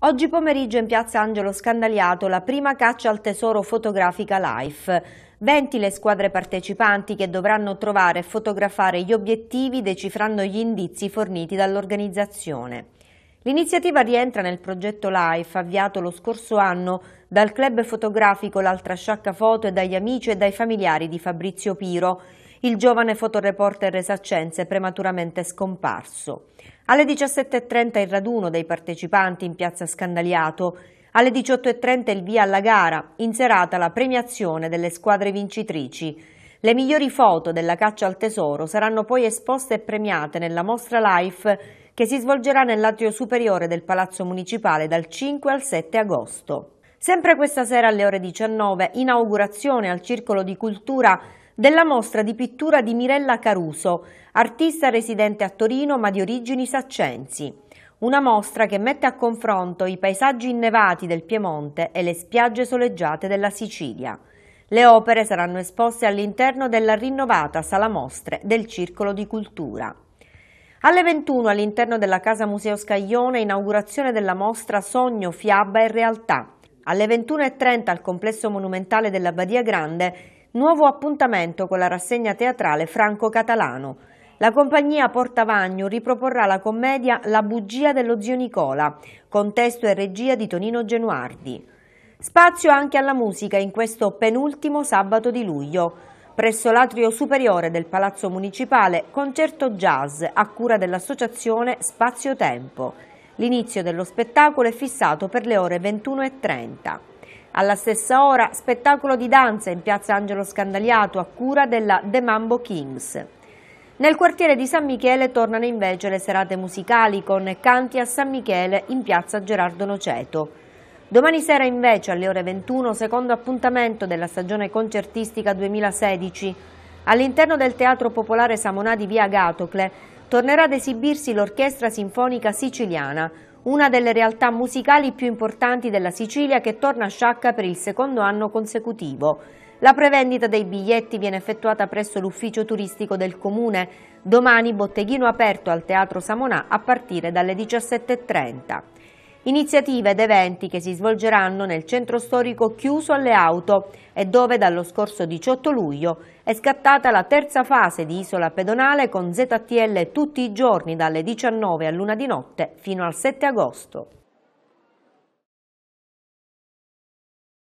Oggi pomeriggio in piazza Angelo Scandagliato la prima caccia al tesoro fotografica Life. 20 le squadre partecipanti che dovranno trovare e fotografare gli obiettivi decifrando gli indizi forniti dall'organizzazione. L'iniziativa rientra nel progetto LIFE avviato lo scorso anno dal club fotografico L'Altra Sciacca Foto e dagli amici e dai familiari di Fabrizio Piro il giovane fotoreporter Saccenze prematuramente scomparso. Alle 17.30 il raduno dei partecipanti in piazza Scandaliato, alle 18.30 il via alla gara, in serata la premiazione delle squadre vincitrici. Le migliori foto della caccia al tesoro saranno poi esposte e premiate nella mostra Life che si svolgerà nell'atrio superiore del Palazzo Municipale dal 5 al 7 agosto. Sempre questa sera alle ore 19, inaugurazione al Circolo di Cultura della mostra di pittura di Mirella Caruso, artista residente a Torino ma di origini saccensi. Una mostra che mette a confronto i paesaggi innevati del Piemonte e le spiagge soleggiate della Sicilia. Le opere saranno esposte all'interno della rinnovata sala mostre del Circolo di Cultura. Alle 21 all'interno della Casa Museo Scaglione inaugurazione della mostra Sogno, Fiaba e Realtà. Alle 21.30 al complesso monumentale della Badia Grande nuovo appuntamento con la rassegna teatrale franco-catalano. La compagnia Portavagno riproporrà la commedia La bugia dello zio Nicola, con testo e regia di Tonino Genuardi. Spazio anche alla musica in questo penultimo sabato di luglio. Presso l'atrio superiore del Palazzo Municipale, concerto jazz a cura dell'associazione Spazio Tempo. L'inizio dello spettacolo è fissato per le ore 21.30. Alla stessa ora spettacolo di danza in piazza Angelo Scandaliato a cura della The Mambo Kings. Nel quartiere di San Michele tornano invece le serate musicali con canti a San Michele in piazza Gerardo Noceto. Domani sera invece alle ore 21 secondo appuntamento della stagione concertistica 2016 all'interno del Teatro Popolare Samonà di Via Gatocle tornerà ad esibirsi l'Orchestra Sinfonica Siciliana una delle realtà musicali più importanti della Sicilia che torna a Sciacca per il secondo anno consecutivo. La prevendita dei biglietti viene effettuata presso l'ufficio turistico del Comune, domani botteghino aperto al Teatro Samonà a partire dalle 17.30 iniziative ed eventi che si svolgeranno nel centro storico chiuso alle auto e dove dallo scorso 18 luglio è scattata la terza fase di isola pedonale con ZTL tutti i giorni dalle 19 a luna di notte fino al 7 agosto.